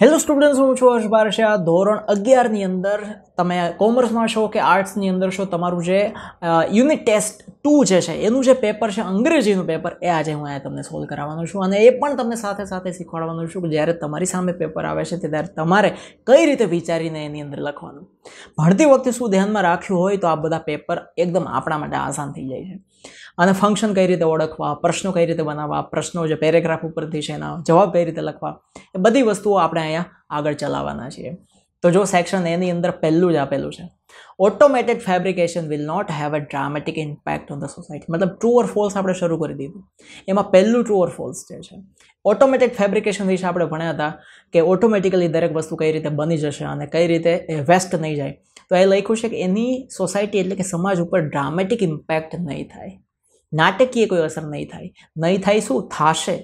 Hello students હું છું હર્ષ બારશા ધોરણ અગિયારની અંદર તમે કોમર્સમાં છો કે આર્ટ્સની અંદર છો તમારું જે યુનિટ ટેસ્ટ ટુ જે છે એનું જે પેપર છે અંગ્રેજીનું પેપર એ આજે હું અહીંયા તમને સોલ્વ કરાવવાનું છું અને એ પણ તમને સાથે સાથે શીખવાડવાનું છું કે જ્યારે તમારી સામે પેપર આવે છે ત્યારે તમારે કઈ રીતે વિચારીને એની અંદર લખવાનું ભણતી વખતે શું ધ્યાનમાં રાખ્યું હોય તો આ બધા પેપર એકદમ આપણા માટે આસાન થઈ જાય છે અને ફંક્શન કઈ રીતે ઓળખવા પ્રશ્નો કઈ રીતે બનાવવા પ્રશ્નો જે પેરેગ્રાફ ઉપરથી છે એના જવાબ કઈ રીતે લખવા એ બધી વસ્તુઓ આપણે અહીંયા આગળ ચલાવવાના છીએ તો જો સેક્શન એની અંદર પહેલું જ આપેલું છે automated fabrication will not have a dramatic impact on the society મતલબ ટ્રુ ઓર ફોલ્સ આપણે શરૂ કરી દીધું એમાં પહેલું ટ્રુ ઓર ફોલ્સ જે છે ઓટોમેટિક ફેબ્રિકેશન વિશે આપણે ભણ્યા હતા કે ઓટોમેટિકલી દરેક વસ્તુ કઈ રીતે બની જશે અને કઈ રીતે એ વેસ્ટ નહીં જાય તો એ લખ્યું છે કે એની સોસાયટી એટલે કે સમાજ ઉપર ડ્રામેટિક ઇમ્પેક્ટ નહીં થાય નાટકીય કોઈ અસર નહીં થાય નહીં થાય શું થાશે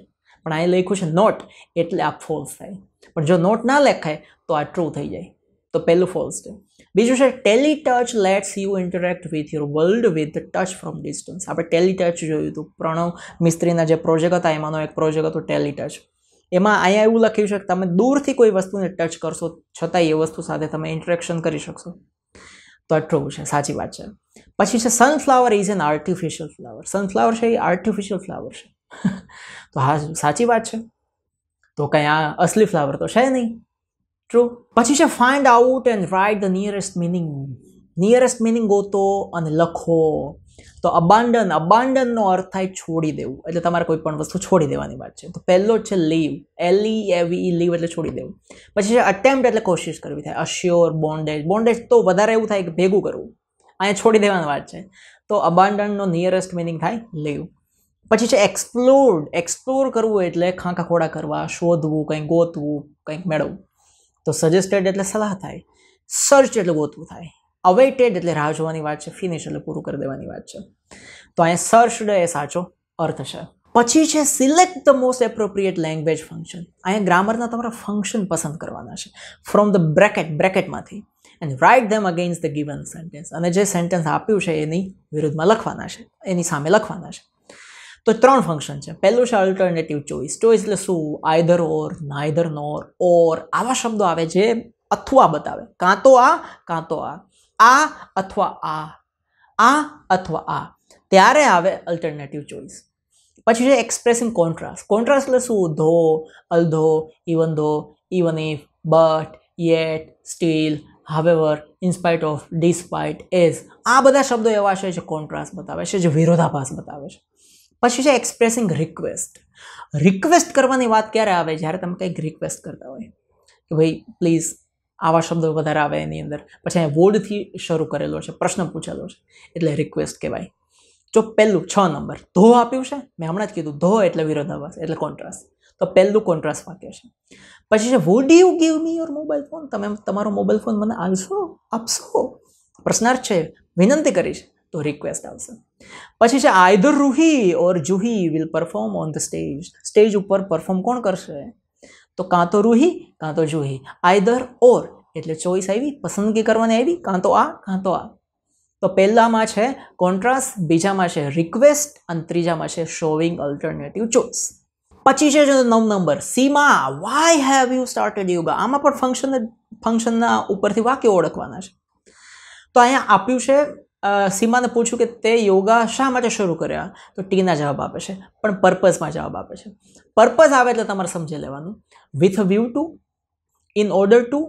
પણ અહીં લખ્યું છે નોટ એટલે આ ફોલ્સ થાય પણ જો નોટ ના લખાય તો આ ટ્રુ થઈ જાય તો પહેલું ફોલ્સ છે બીજું છે tele touch lets you interact with your world with touch from distance આપણે ટેલી ટચ જોયું હતું પ્રણવ મિસ્ત્રીના જે પ્રોજેક્ટ હતા એમાંનો એક પ્રોજેક્ટ હતો ટેલી ટચ એમાં અહીંયા એવું લખ્યું છે કે તમે દૂરથી કોઈ વસ્તુને ટચ કરશો છતાં એ વસ્તુ સાથે તમે ઇન્ટરેક્શન કરી શકશો તો આ ટ્રુ છે સાચી વાત છે પછી છે sunflower is an artificial flower sunflower છે એ આર્ટિફિશિયલ ફ્લાવર છે તો હા સાચી વાત છે તો કંઈ આ અસલી ફ્લાવર તો છે નહીં ટ્રુ પછી છે find out and write the nearest meaning nearest meaning ગોતો અને લખો તો અબાન્ડન અબાન્ડનનો અર્થ થાય છોડી દેવું એટલે તમારે કોઈ પણ વસ્તુ છોડી દેવાની વાત છે તો પહેલો છે લીવ એલઈ એવી લીવ એટલે છોડી દેવું પછી છે અટેમ્પ્ટ એટલે કોશિશ કરવી થાય અશ્યોર બોન્ડેજ બોન્ડેજ તો વધારે એવું થાય કે ભેગું કરવું અહીંયા છોડી દેવાની વાત છે તો અબાન્ડનનો નિયરેસ્ટ મિનિંગ થાય લીવ પછી છે એક્સપ્લોર્ડ એક્સપ્લોર કરવું એટલે ખાંખા ખોડા કરવા શોધવું કંઈક ગોતવું કંઈક મેળવવું તો સજેસ્ટેડ એટલે સલાહ થાય સર્ચ એટલે ગોતવું થાય અવેટેડ એટલે રાહ જોવાની વાત છે ફિનિશ એટલે પૂરું કરી દેવાની વાત છે તો અહીંયા સર્ચડ એ સાચો અર્થ છે પછી છે select the most appropriate language function અહીંયા ગ્રામરના તમારા ફંક્શન પસંદ કરવાના છે ફ્રોમ ધ બ્રેકેટ બ્રેકેટમાંથી and write them against the given sentence અને જે સેન્ટેન્સ આપ્યું છે એની વિરુદ્ધમાં લખવાના છે એની સામે લખવાના છે તો ત્રણ ફંક્શન છે પહેલું છે આલ્ટરનેટિવ ચોઇસ તો એટલે સુ આઈધર ઓર નાઈધર નોર ઓર આવા શબ્દો આવે છે અથવા બતાવે કાં તો આ કાં તો આ આ અથવા આ આ અથવા આ ત્યારે આવે આલ્ટરનેટિવ ચોઇસ પછી જે એક્સપ્રેસિંગ કોન્ટ્રાસ્ટ કોન્ટ્રાસ્ટ એટલે સુ though although even though even if but yet still however in spite of despite એ આ બધા શબ્દો એવા છે જે કોન્ટ્રાસ્ટ બતાવે છે જે વિરોધાભાસ બતાવે છે પછી છે એક્સપ્રેસિંગ રિક્વેસ્ટ રિક્વેસ્ટ કરવાની વાત ક્યારે આવે જ્યારે તમે કંઈક રિક્વેસ્ટ કરતા હોય કે ભાઈ પ્લીઝ આવા શબ્દો વધારે આવે એની અંદર પછી અહીંયા વોર્ડથી શરૂ કરેલો છે પ્રશ્ન પૂછેલો છે એટલે રિક્વેસ્ટ કહેવાય જો પહેલું છ નંબર ધો આપ્યું છે મેં હમણાં જ કીધું ધો એટલે વિરોધાભાસ એટલે કોન્ટ્રાસ્ટ તો પહેલું કોન્ટ્રાસ્ટ વાક્ય છે પછી છે would you give me your mobile phone તમે તમારો મોબાઈલ ફોન મને આલશો આપશો પ્રશ્નાર્થ છે વિનંતી કરીશ તો રિક્વેસ્ટ આવશે પછી છે either Ruhi or Juhi will perform on the stage stage ઉપર પરફોર્મ કોણ કરશે તો કાં તો રૂહી કાં તો જુહી આઈધર ઓર એટલે ચોઈસ આવી પસંદગી કરવાની આવી કાં તો આ કાં તો આ તો પહેલામાં છે કોન્ટ્રાસ્ટ બીજામાં છે રિક્વેસ્ટ અને ત્રીજામાં છે શોવિંગ અલ્ટરનેટિવ ચોઈસ પછી છે નવ નંબર સીમા why have you started yoga આમાં પણ ફંક્શન ફંક્શનના ઉપરથી વાક્યો ઓળખવાના છે તો અહીંયા આપ્યું છે સીમાને પૂછ્યું કે તે યોગા શા માટે શરૂ કર્યા તો ટીના જવાબ આપે છે પણ પર્પઝમાં જવાબ આપે છે પર્પઝ આવે એટલે તમારે સમજી લેવાનું with view to in order to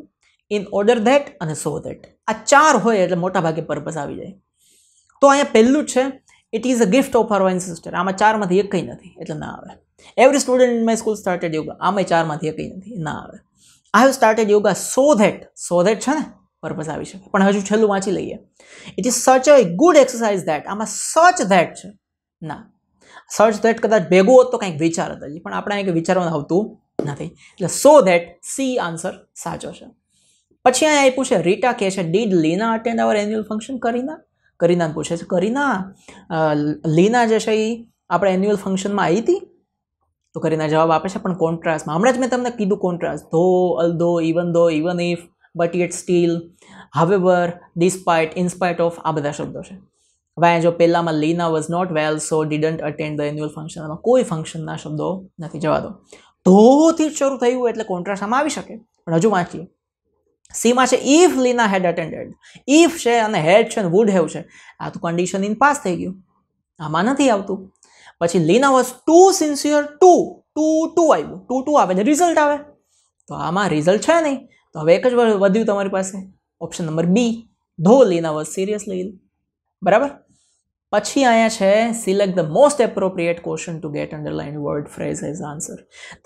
in order that અને સો ધેટ આ ચાર હોય એટલે મોટાભાગે પર્પઝ આવી જાય તો અહીંયા પહેલું જ છે it is a gift of our wine sister આમાં ચારમાંથી એક કંઈ નથી એટલે ના આવે every student in my school started yoga આમાં ચારમાંથી એક નથી ના આવે I have started yoga so that so that છે ને પર્પઝ આવી શકે પણ હજુ છેલ્લું વાંચી લઈએ ઇટ ઇઝ સચ અ ગુડ એક્સરસાઇઝ ધેટ આમાં સચ ધેટ છે ના સર્ચ ધેટ કદાચ ભેગું હોત તો કંઈક વિચાર હતા પણ આપણે કંઈક વિચારવાનું આવતું નથી એટલે સો ધેટ સી આન્સર સાચો છે પછી અહીંયા એ પૂછે રીટા કહે છે did Leena attend our annual function Kareena Kareena પૂછે છે કરીના લીના જે છે એ આપણે એન્યુઅલ ફંક્શનમાં આવી હતી તો કરીના જવાબ આપે છે પણ કોન્ટ્રાસ્ટમાં હમણાં જ મેં તમને કીધું કોન્ટ્રાસ્ટ ધો અલ although even though even if but yet still however despite in spite of આ બધા શબ્દો છે હવે જો પહેલાંમાં Leena was not well so didn't attend the annual function એમાં કોઈ ફંક્શનના શબ્દો નથી જવા દો ધોથી શરૂ થયું એટલે કોન્ટ્રાસ્ટમાં આવી શકે પણ હજુ વાંચીએ સીમાં છે if Leena had attended if છે અને હેડ છે અને વુડ હેવ છે આ તો કન્ડિશન ઇન પાસ થઈ ગયું આમાં નથી આવતું પછી Leena was too sincere too too too આવ્યું ટુ ટુ આવે એટલે રિઝલ્ટ આવે તો આમાં રિઝલ્ટ છે નહીં તો હવે એક જ વધ્યું તમારી પાસે ઓપ્શન નંબર બી ધો લીના વોઝ સિરિયસલી ઇલ બરાબર પછી અહીંયા છે select the most appropriate question to get underline word phrase as answer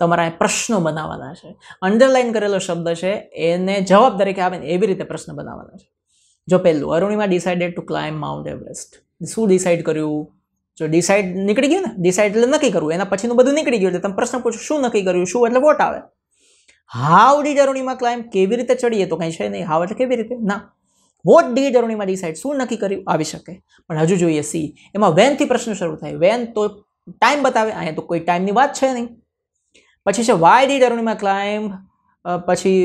તમારા અહીંયા પ્રશ્નો બનાવવાના છે અંડરલાઇન કરેલો શબ્દ છે એને જવાબ તરીકે આવે ને એવી રીતે પ્રશ્ન બનાવવાના છે જો પહેલું Arunima decided to climb Mount Everest શું ડિસાઇડ કર્યું જો ડિસાઇડ નીકળી ગયું ને ડિસાઇડ એટલે નક્કી કરવું એના પછીનું બધું નીકળી ગયું એટલે તમે પ્રશ્ન પૂછો શું નક્કી કર્યું શું એટલે વોટ આવે હાવ ડી ડીજરોણીમાં ક્લાઇમ્બ કેવી રીતે ચડીએ તો કંઈ છે નહીં હાવ એટલે કેવી રીતે ના વોટ ડી જરોણીમાં ડિસાઇડ શું નક્કી કર્યું આવી શકે પણ હજુ જોઈએ સી એમાં વેનથી પ્રશ્ન શરૂ થાય વેન તો ટાઈમ બતાવે અહીંયા તો કોઈ ટાઈમની વાત છે નહીં પછી છે વાય ડી જરોણીમાં ક્લાઇમ્બ પછી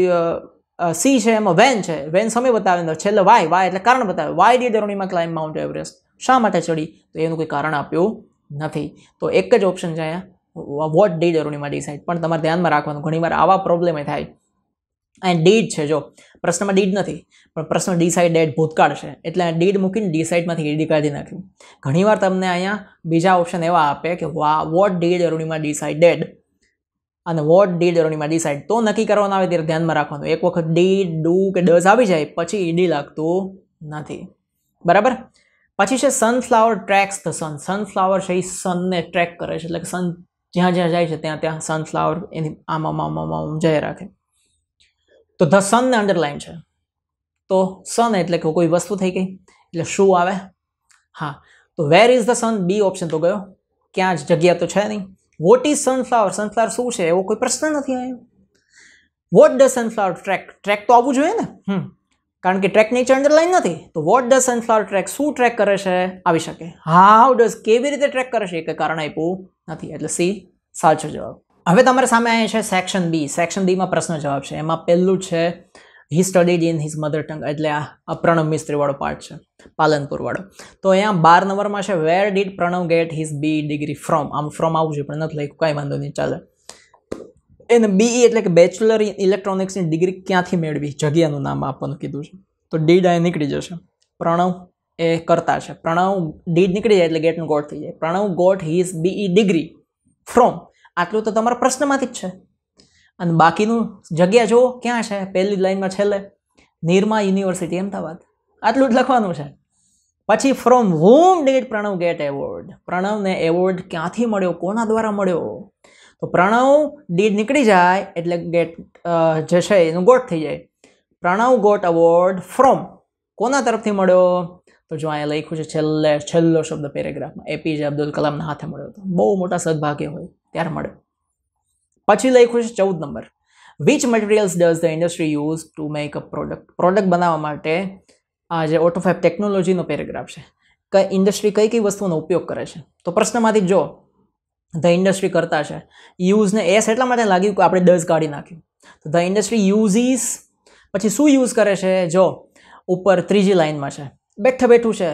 સી છે એમાં વેન છે વેન સમય બતાવે છેલ્લે વાય વાય એટલે કારણ બતાવે વાય ડી જરોણીમાં ક્લાઇમ્બ માઉન્ટ એવરેસ્ટ શા માટે ચડી તો એનું કોઈ કારણ આપ્યું નથી તો એક જ ઓપ્શન છે અહીંયા વોટ ડીડ અરુણિમા ડિસાઇડ પણ તમારે ધ્યાનમાં રાખવાનું ઘણીવાર આવા પ્રોબ્લેમે થાય એન્ડ ડીડ છે જો પ્રશ્નમાં ડીડ નથી પણ પ્રશ્ન ડિસાઇડ ડિસાઇડેડ ભૂતકાળ છે એટલે ડીડ મૂકીને ડિસાઇડમાંથી ઈડી કાઢી નાખ્યું ઘણીવાર તમને અહીંયા બીજા ઓપ્શન એવા આપે કે વા વોટ ડીડ અરુણિમા ડિસાઇડેડ અને વોટ ડીડ અરુણિમા ડિસાઇડ તો નક્કી કરવાનું આવે ત્યારે ધ્યાનમાં રાખવાનું એક વખત ડીડ ડુ કે ડઝ આવી જાય પછી ઈડી લાગતું નથી બરાબર પછી છે sunflower tracks the sun sunflower છે એ સનને ટ્રેક કરે છે એટલે કે સન જ્યાં જ્યાં જાય છે ત્યાં ત્યાં સનફ્લાવર એની આમ આમ આમ આમ જઈ રાખે તો ધ સનને અંડરલાઇન છે તો સન એટલે કે કોઈ વસ્તુ થઈ ગઈ એટલે શું આવે હા તો where is the sun B option તો ગયો ક્યાં જ જગ્યા તો છે નહીં વોટ ઇઝ સનફ્લાવર સનફ્લાવર શું છે એવો કોઈ પ્રશ્ન નથી આવ્યો what the sunflower track track તો આવવું જોઈએ ને હમ કારણ કે ટ્રેકની નીચે અંડરલાઈન નથી તો વોટ ધ સનફ્લાવર ટ્રેક શું ટ્રેક કરે છે આવી શકે હાઉ ડઝ કેવી રીતે ટ્રેક કરે છે કે કારણ આપ્યું નથી એટલે સી સાચો જવાબ હવે તમારા સામે અહીંયા છે સેક્શન બી સેક્શન બીમાં પ્રશ્ન જવાબ છે એમાં પહેલું છે he studied in his mother tongue એટલે આ પ્રણવ મિસ્ત્રીવાળો પાર્ટ છે પાલનપુરવાળો તો અહીંયા બાર નંબરમાં છે where did Pranav get his B degree from આમ ફ્રોમ આવું છે પણ નથી લખ્યું કાંઈ વાંધો નહીં ચાલે એને બીઈ એટલે કે બેચલર ઇન ઇલેક્ટ્રોનિક્સની ડિગ્રી ક્યાંથી મેળવી જગ્યાનું નામ આપવાનું કીધું છે તો ડીડ આ નીકળી જશે પ્રણવ એ કરતા છે પ્રણવ ડીડ નીકળી જાય એટલે ગેટનું ગોટ થઈ જાય Pranav got his BE degree from આટલું તો તમારા પ્રશ્નમાંથી જ છે અને બાકીનું જગ્યા જુઓ ક્યાં છે પહેલી લાઈનમાં છેલ્લે નિરમા યુનિવર્સિટી અમદાવાદ આટલું જ લખવાનું છે પછી from home did Pranav get award પ્રણવને એવોર્ડ ક્યાંથી મળ્યો કોના દ્વારા મળ્યો તો પ્રણવ ડીડ નીકળી જાય એટલે ગેટ જે છે એનું ગોટ થઈ જાય પ્રણવ ગોટ અવોર્ડ ફ્રોમ કોના તરફથી મળ્યો તો જો અહીંયા લખ્યું છે છેલ્લે છેલ્લો શબ્દ પેરેગ્રાફમાં એપીજે અબ્દુલ કલામના હાથે મળ્યો હતો બહુ મોટા સદભાગ્ય હોય ત્યારે મળ્યો પછી લખ્યું છે ચૌદ number which materials does the industry use to make a product product બનાવવા માટે આ જે ઓટોફાઇપ ટેકનોલોજીનો પેરેગ્રાફ છે કઈ ઇન્ડસ્ટ્રી કઈ કઈ વસ્તુનો ઉપયોગ કરે છે તો પ્રશ્નમાંથી જો ધ ઇન્ડસ્ટ્રી કરતા છે યુઝને એસ એટલા માટે લાગ્યું કે આપણે ડઝ કાઢી નાખ્યું તો ધ ઇન્ડસ્ટ્રી યુઝીસ પછી શું યુઝ કરે છે જો ઉપર ત્રીજી લાઇનમાં છે બેઠે બેઠું છે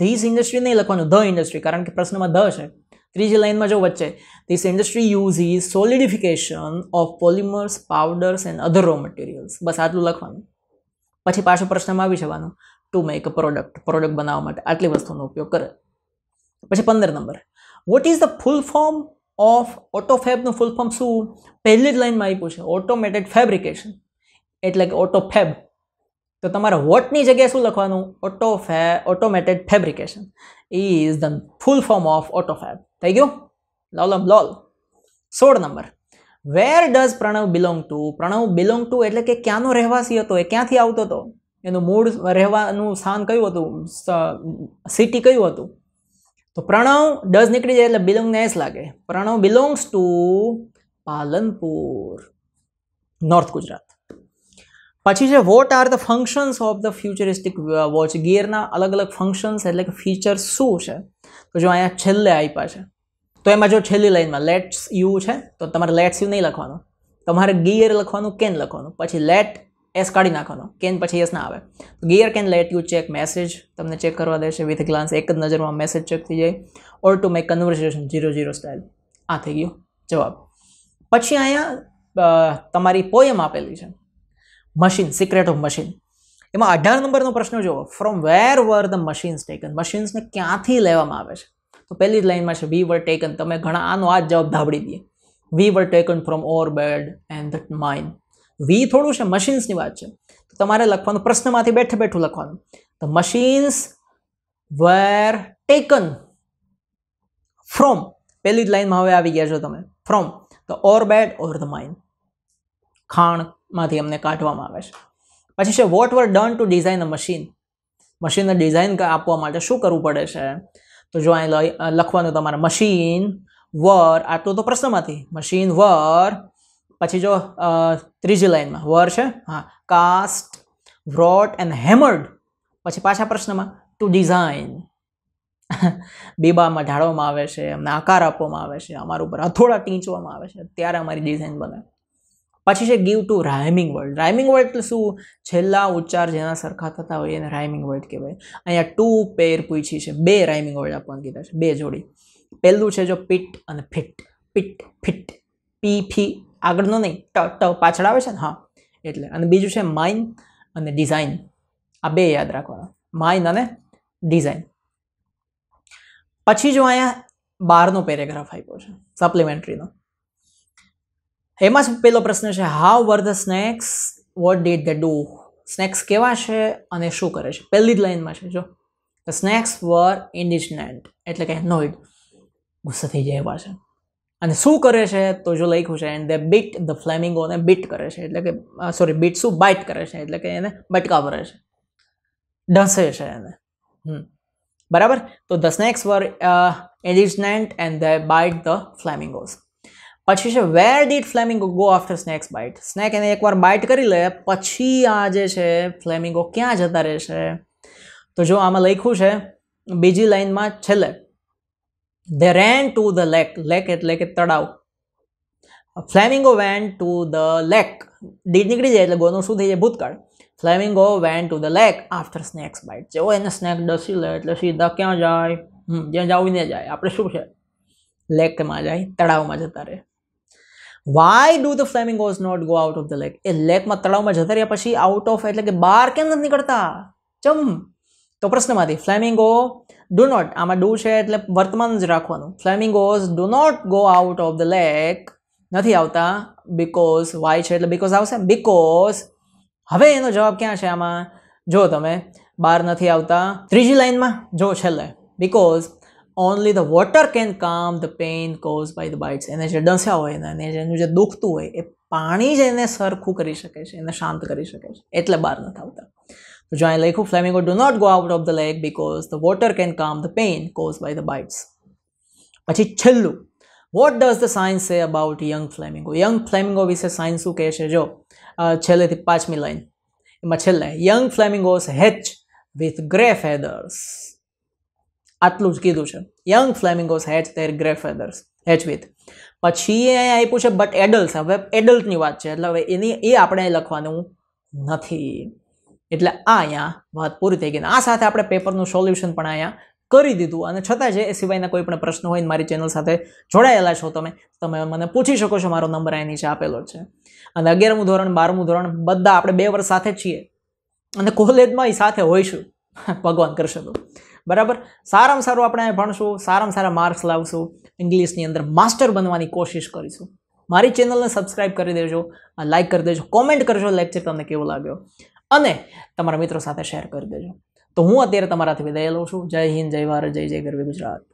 ધીસ ઇન્ડસ્ટ્રી નહીં લખવાનું ધ ઇન્ડસ્ટ્રી કારણ કે પ્રશ્નમાં ધ છે ત્રીજી લાઇનમાં જો વચ્ચે this industry use is solidification of polymers powders and other raw materials બસ આટલું લખવાનું પછી પાછો પ્રશ્નમાં આવી જવાનું to make a product product બનાવવા માટે આટલી વસ્તુનો ઉપયોગ કરે પછી પંદર number what is the full form of auto ફેબનું ફૂલ ફોર્મ શું પહેલી જ લાઈનમાં આપ્યું છે ઓટોમેટેડ ફેબ્રિકેશન એટલે કે ઓટો ફેબ તો તમારે વોટની જગ્યાએ શું લખવાનું ઓટો ફે automated fabrication is the full form of auto fab થઈ ગયું લોલમ લોલ સોળ number where does Pranav belong to Pranav belong to એટલે કે ક્યાંનો રહેવાસી હતો એ ક્યાંથી આવતો હતો એનું મૂળ રહેવાનું સ્થાન કયું હતું સિટી કયું હતું તો પ્રણવ ડઝ નીકળી જાય એટલે બિલોંગને એસ લાગે Pranav belongs to Palanpur north Gujarat પછી છે what are the functions of the futuristic watch ગિયરના અલગ અલગ ફંક્શન્સ એટલે કે ફીચર્સ શું છે તો જો અહીંયા છેલ્લે આપ્યા છે તો એમાં જો છેલ્લી લાઈનમાં લેટ્સ યુ છે તો તમારે લેટ્સ યુ નહીં લખવાનું તમારે ગિયર લખવાનું કેન લખવાનું પછી લેટ એસ કાઢી નાખવાનો કેન પછી એસ ના આવે તો gear can let you check message તમને ચેક કરવા દેશે વિથ ગ્લાન્સ એક જ નજરમાં મેસેજ ચેક થઈ જાય or to make conversation zero zero style આ થઈ ગયો જવાબ પછી અહીંયા તમારી પોયમ આપેલી છે મશીન સિક્રેટ ઓફ મશીન એમાં અઢાર નંબરનો પ્રશ્ન જુઓ from where were the machines taken મશીન્સને ક્યાંથી લેવામાં આવે છે તો પહેલી જ લાઈનમાં છે વી વર ટેકન તમે ઘણા આનો આ જ જવાબ ધાબડી દઈએ we were taken from ore bed and the mine we થોડું છે મશીન્સની વાત છે તો તમારે લખવાનું પ્રશ્નમાંથી બેઠે બેઠું લખવાનું તો મશીન્સ વેર ટેકન ફ્રોમ પહેલી જ લાઈનમાં હવે આવી ગયા છો તમે from the ore bed or the mine ખાણમાંથી અમને કાઢવામાં આવે છે પછી છે what were done to design a machine મશીનને ડિઝાઇન આપવા માટે શું કરવું પડે છે તો જો અહીં લખવાનું તમારે મશીન વર આટલું તો પ્રશ્નમાંથી મશીન વર પછી જો ત્રીજી લાઇનમાં વર છે હા કાસ્ટ વ્રોટ એન્ડ હેમર્ડ પછી પાછા પ્રશ્નમાં ટુ ડિઝાઇન બીબામાં ઢાળવામાં આવે છે એમને આકાર આપવામાં આવે છે અમારા ઉપર હથોડા ટીંચવામાં આવે છે ત્યારે અમારી ડિઝાઇન બને પછી છે give two rhyming world rhyming word એટલે શું છેલ્લા ઉચ્ચાર જેના સરખા થતા હોય એને રાઇમિંગ વર્ડ કહેવાય અહીંયા ટુ પેર પૂછી છે બે રાઇમિંગ વર્લ્ડ આપવાની કીધા છે બે જોડી પહેલું છે જો પિટ અને ફિટ પિટ ફિટ પી ફી આગળનો નહીં ટ ટ પાછળ આવે છે ને હા એટલે અને બીજું છે માઇન અને ડિઝાઇન આ બે યાદ રાખવાના માઇન અને ડિઝાઇન પછી જો અહીંયા બારનો પેરેગ્રાફ આપ્યો છે સપ્લિમેન્ટરીનો એમાં જ પહેલો પ્રશ્ન છે how were the snakes what did the do snakes કેવા છે અને શું કરે છે પહેલી જ લાઇનમાં છે જો સ્નેક્સ વર ઇન્ડિજનેન્ટ એટલે કે નોઇડ ગુસ્સે થઈ જાય એવા છે અને શું કરે છે તો જો લખ્યું છે એન્ડ દે બીટ ધ ફ્લેમિંગોને બીટ કરે છે એટલે કે સોરી બીટ શું બાઇટ કરે છે એટલે કે એને બટકા ભરે છે ઢસે છે એને બરાબર તો the snakes were elegant and they bite the flamingos પછી છે where did flamingo go after snakes bite snake એને એકવાર બાઇટ કરી લે પછી આ જે છે ફ્લેમિંગો ક્યાં જતા રહેશે તો જો આમાં લખ્યું છે બીજી લાઇનમાં છેલ્લે They ran to the lake. Lake એટલે કે તળાવ. Flamingo when to the lake did નીકળી જાય એટલે ગોનું શું થઈ જાય ભૂતકાળ. Flamingo went to the lake after snake's bite. જેવો એને સ્નેક ડસી લે એટલે સીધા ક્યાં જાય? હમ જ્યાં જવું ને જાય. આપણે શું છે? લેકમાં જાય તળાવમાં જતા રહે. Why do the flaming flamingos not go out of the lake એ લેકમાં તળાવમાં જતા રહ્યા પછી આઉટ ઓફ એટલે કે બહાર કેમ નથી નીકળતા ચમ તો પ્રશ્નમાંથી ફ્લેમિંગો ડુ નોટ આમાં ડુ છે એટલે વર્તમાન જ રાખવાનું flamingos do not go out of the lake નથી આવતા બિકોઝ વાય છે એટલે બિકોઝ આવશે બિકોઝ હવે એનો જવાબ ક્યાં છે આમાં જો તમે બહાર નથી આવતા ત્રીજી લાઇનમાં જો છેલ્લે because only the water can calm the pain cause by the bites એને જે ડંસ્યા હોય એને એનું જે દુખતું હોય એ પાણી જ એને સરખું કરી શકે છે એને શાંત કરી શકે છે એટલે બહાર નથી આવતા Giant of flamingo do not go out of the lake because the water can calm the pain caused by the bites. પછી છેલ્લું what does the science say about young flamingo young flamingo વિશે science શું કહે છે જો છેલ્લેથી પાંચમી line એમાં છેલ્લે young flamingos hatch with grey feathers આટલું જ કીધું છે young flamingos hatch their grey feathers hatch with પછી એ આપ્યું છે બટ એડલ્ટ હવે એડલ્ટની વાત છે એટલે હવે એની એ આપણે લખવાનું નથી એટલે આ અહીંયા વાત પૂરી થઈ ગઈ આ સાથે આપણે પેપરનું સોલ્યુશન પણ અહીંયા કરી દીધું અને છતાં જે એ સિવાયના કોઈ પણ પ્રશ્ન હોય ને મારી ચેનલ સાથે જોડાયેલા છો તમે તમે મને પૂછી શકો છો મારો નંબર અહીં નીચે આપેલો છે અને અગિયારમું ધોરણ બારમું ધોરણ બધા આપણે બે વર્ષ સાથે છીએ અને કોલેજમાં એ સાથે હોઈશું ભગવાન કરશે તો બરાબર સારામાં સારું આપણે અહીંયા ભણશું સારામાં સારા માર્ક્સ લાવશું ઇંગ્લિશની અંદર માસ્ટર બનવાની કોશિશ કરીશું મારી ચેનલને સબસ્ક્રાઇબ કરી દેજો લાઇક કરી દેજો કોમેન્ટ કરજો લેક્ચર તમને કેવો લાગ્યો અને તમારા મિત્રો સાથે શેર કરી દેજો તો હું અત્યારે તમારાથી વિદાય લઉં છું જય હિન્દ જય ભારત જય જય ગરવી ગુજરાત